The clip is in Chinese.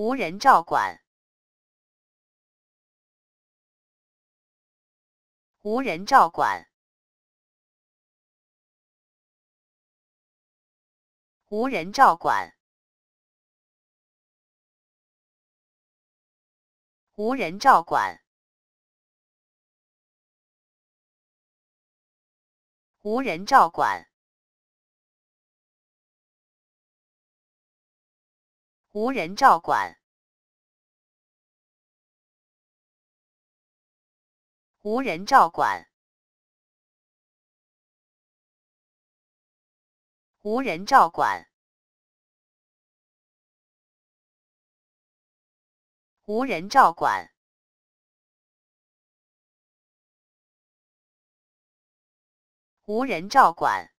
无人照管，无人照管，无人照管，无人照管，无人照管。无人照管，无人照管，无人照管，无人照管，无人照管。